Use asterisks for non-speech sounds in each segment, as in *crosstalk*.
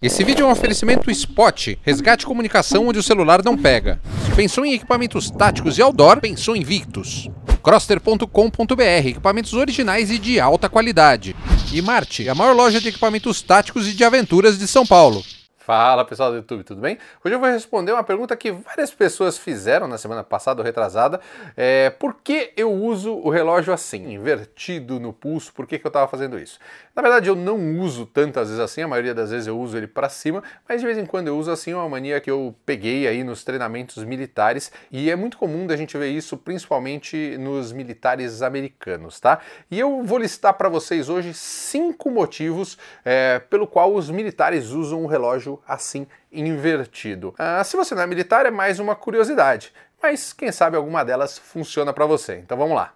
Esse vídeo é um oferecimento Spot, resgate comunicação onde o celular não pega. Pensou em equipamentos táticos e outdoor? Pensou em Victus. Croster.com.br, equipamentos originais e de alta qualidade. E Marte, a maior loja de equipamentos táticos e de aventuras de São Paulo. Fala pessoal do YouTube, tudo bem? Hoje eu vou responder uma pergunta que várias pessoas fizeram na semana passada ou retrasada. É, por que eu uso o relógio assim, invertido no pulso? Por que, que eu estava fazendo isso? Na verdade, eu não uso tantas vezes assim, a maioria das vezes eu uso ele para cima, mas de vez em quando eu uso assim, uma mania que eu peguei aí nos treinamentos militares e é muito comum da gente ver isso principalmente nos militares americanos, tá? E eu vou listar para vocês hoje cinco motivos é, pelo qual os militares usam o relógio assim invertido. Ah, se você não é militar, é mais uma curiosidade, mas quem sabe alguma delas funciona para você. Então vamos lá.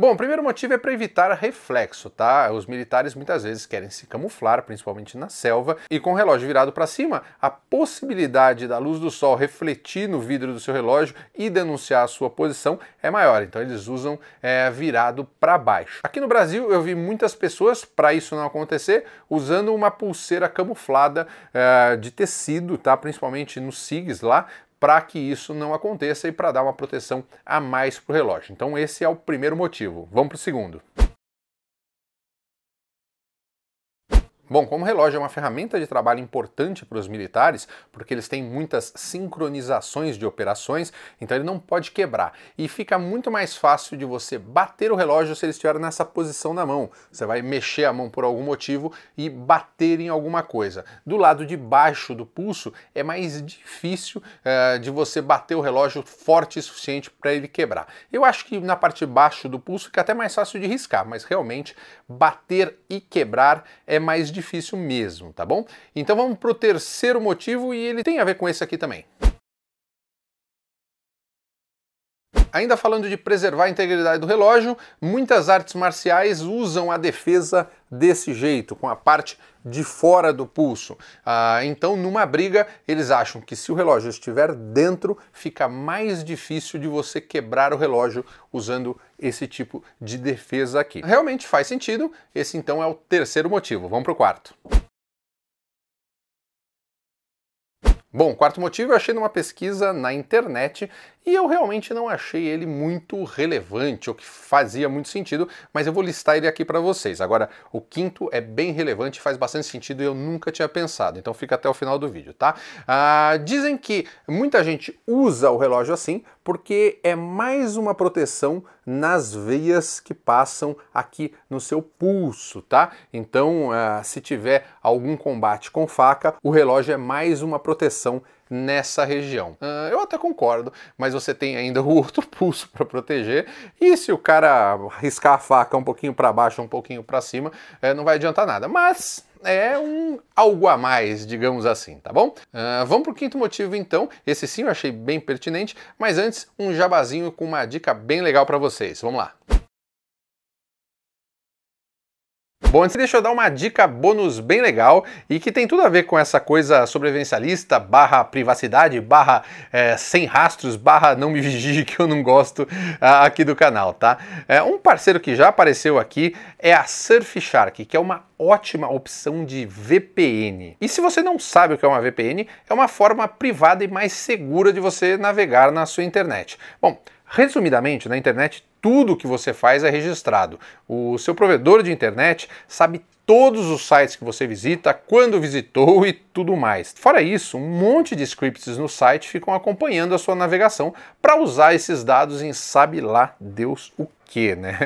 Bom, o primeiro motivo é para evitar reflexo, tá? Os militares muitas vezes querem se camuflar, principalmente na selva, e com o relógio virado para cima, a possibilidade da luz do sol refletir no vidro do seu relógio e denunciar a sua posição é maior, então eles usam é, virado para baixo. Aqui no Brasil eu vi muitas pessoas, para isso não acontecer, usando uma pulseira camuflada é, de tecido, tá? Principalmente nos SIGs lá, para que isso não aconteça e para dar uma proteção a mais para o relógio. Então, esse é o primeiro motivo. Vamos para o segundo. Bom, como o relógio é uma ferramenta de trabalho importante para os militares, porque eles têm muitas sincronizações de operações, então ele não pode quebrar. E fica muito mais fácil de você bater o relógio se ele estiver nessa posição na mão. Você vai mexer a mão por algum motivo e bater em alguma coisa. Do lado de baixo do pulso é mais difícil é, de você bater o relógio forte o suficiente para ele quebrar. Eu acho que na parte de baixo do pulso fica até mais fácil de riscar, mas realmente bater e quebrar é mais difícil difícil mesmo, tá bom? Então vamos pro terceiro motivo e ele tem a ver com esse aqui também. Ainda falando de preservar a integridade do relógio, muitas artes marciais usam a defesa desse jeito, com a parte de fora do pulso. Ah, então, numa briga, eles acham que se o relógio estiver dentro, fica mais difícil de você quebrar o relógio usando esse tipo de defesa aqui. Realmente faz sentido, esse então é o terceiro motivo. Vamos para o quarto. Bom, quarto motivo eu achei numa pesquisa na internet e eu realmente não achei ele muito relevante, ou que fazia muito sentido, mas eu vou listar ele aqui para vocês. Agora, o quinto é bem relevante, faz bastante sentido e eu nunca tinha pensado, então fica até o final do vídeo, tá? Ah, dizem que muita gente usa o relógio assim porque é mais uma proteção nas veias que passam aqui no seu pulso, tá? Então, ah, se tiver algum combate com faca, o relógio é mais uma proteção nessa região. Uh, eu até concordo, mas você tem ainda *laughs* o outro pulso para proteger, e se o cara riscar a faca um pouquinho para baixo, um pouquinho para cima, é, não vai adiantar nada. Mas é um algo a mais, digamos assim, tá bom? Uh, vamos para o quinto motivo então. Esse sim eu achei bem pertinente, mas antes um jabazinho com uma dica bem legal para vocês. Vamos lá. Bom, antes deixa eu dar uma dica bônus bem legal e que tem tudo a ver com essa coisa sobrevivencialista barra privacidade, barra é, sem rastros, barra não me vigie *laughs* que eu não gosto ah, aqui do canal, tá? É, um parceiro que já apareceu aqui é a Surfshark, que é uma ótima opção de VPN. E se você não sabe o que é uma VPN, é uma forma privada e mais segura de você navegar na sua internet. Bom, Resumidamente, na internet, tudo o que você faz é registrado. O seu provedor de internet sabe todos os sites que você visita, quando visitou e tudo mais. Fora isso, um monte de scripts no site ficam acompanhando a sua navegação para usar esses dados em sabe lá Deus o quê, né?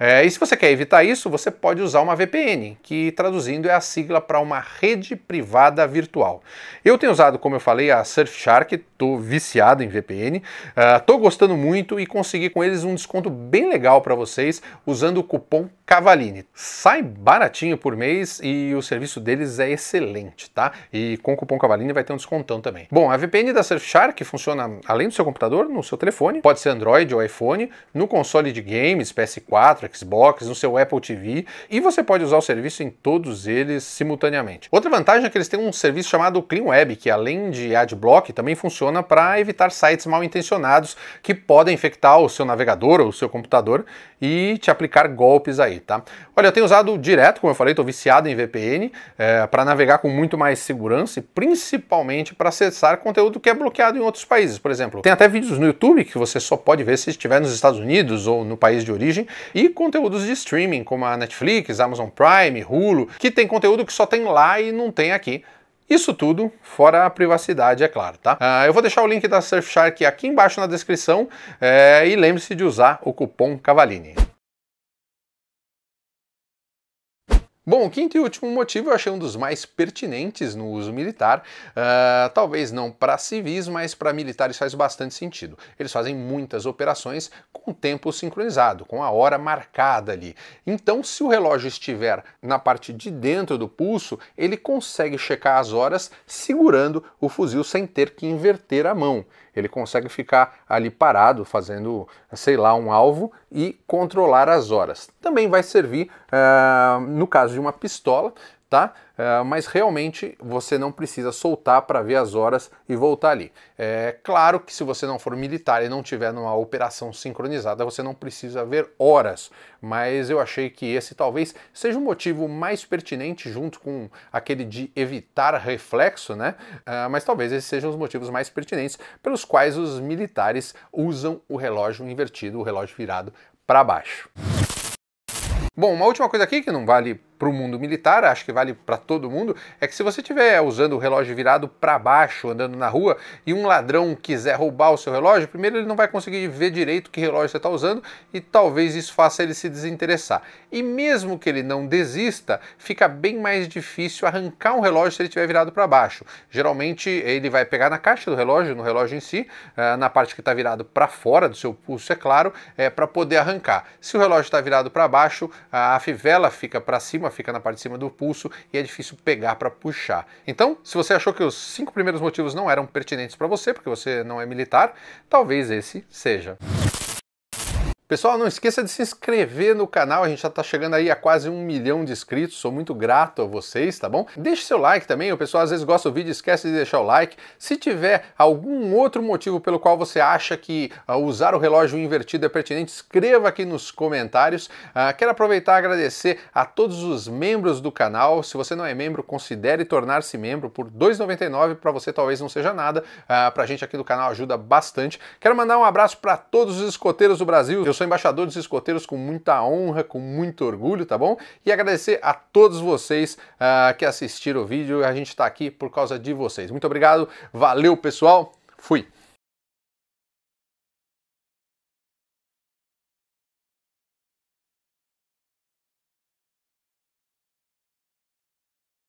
É, e se você quer evitar isso, você pode usar uma VPN, que traduzindo é a sigla para uma rede privada virtual. Eu tenho usado, como eu falei, a Surfshark, tô viciado em VPN, uh, ah, tô gostando muito e consegui com eles um desconto bem legal para vocês usando o cupom Cavalini. Sai baratinho por mês e o serviço deles é excelente, tá? E com o cupom Cavalini vai ter um descontão também. Bom, a VPN da Surfshark funciona além do seu computador, no seu telefone, pode ser Android ou iPhone, no console de game videogames, PS4, Xbox, no seu Apple TV e você pode usar o serviço em todos eles simultaneamente. Outra vantagem é que eles têm um serviço chamado Clean Web, que além de adblock também funciona para evitar sites mal intencionados que podem infectar o seu navegador ou o seu computador e te aplicar golpes aí, tá? Olha, eu tenho usado direto, como eu falei, estou viciado em VPN é, eh, para navegar com muito mais segurança e principalmente para acessar conteúdo que é bloqueado em outros países. Por exemplo, tem até vídeos no YouTube que você só pode ver se estiver nos Estados Unidos ou no país país de origem, e conteúdos de streaming, como a Netflix, Amazon Prime, Hulu, que tem conteúdo que só tem lá e não tem aqui. Isso tudo fora a privacidade, é claro, tá? Ah, eu vou deixar o link da Surfshark aqui embaixo na descrição é, e lembre-se de usar o cupom Cavalini. Bom, o quinto e último motivo eu achei um dos mais pertinentes no uso militar, uh, talvez não para civis, mas para militares faz bastante sentido. Eles fazem muitas operações com o tempo sincronizado, com a hora marcada ali. Então, se o relógio estiver na parte de dentro do pulso, ele consegue checar as horas segurando o fuzil sem ter que inverter a mão. Ele consegue ficar ali parado, fazendo, sei lá, um alvo e controlar as horas. Também vai servir uh, no caso de uma pistola, tá? É, mas realmente você não precisa soltar para ver as horas e voltar ali. É claro que se você não for militar e não tiver numa operação sincronizada, você não precisa ver horas, mas eu achei que esse talvez seja o um motivo mais pertinente junto com aquele de evitar reflexo, né? É, mas talvez esses sejam os motivos mais pertinentes pelos quais os militares usam o relógio invertido, o relógio virado para baixo. Bom, uma última coisa aqui que não vale para o mundo militar, acho que vale para todo mundo, é que se você estiver usando o relógio virado para baixo, andando na rua, e um ladrão quiser roubar o seu relógio, primeiro ele não vai conseguir ver direito que relógio você está usando e talvez isso faça ele se desinteressar. E mesmo que ele não desista, fica bem mais difícil arrancar um relógio se ele estiver virado para baixo. Geralmente ele vai pegar na caixa do relógio, no relógio em si, eh, na parte que está virado para fora do seu pulso, é claro, é, eh, para poder arrancar. Se o relógio está virado para baixo, a fivela fica para cima cima, fica na parte de cima do pulso e é difícil pegar para puxar. Então, se você achou que os cinco primeiros motivos não eram pertinentes para você, porque você não é militar, talvez esse seja. Pessoal, não esqueça de se inscrever no canal, a gente já está chegando aí a quase um milhão de inscritos, sou muito grato a vocês, tá bom? Deixe seu like também, o pessoal às vezes gosta do vídeo, esquece de deixar o like. Se tiver algum outro motivo pelo qual você acha que uh, usar o relógio invertido é pertinente, escreva aqui nos comentários. Uh, quero aproveitar e agradecer a todos os membros do canal, se você não é membro, considere tornar-se membro por R$ 2,99, para você talvez não seja nada, uh, ah, para a gente aqui do canal ajuda bastante. Quero mandar um abraço para todos os escoteiros do Brasil, Eu sou embaixador dos escoteiros com muita honra, com muito orgulho, tá bom? E agradecer a todos vocês uh, que assistiram o vídeo. A gente está aqui por causa de vocês. Muito obrigado, valeu pessoal, fui!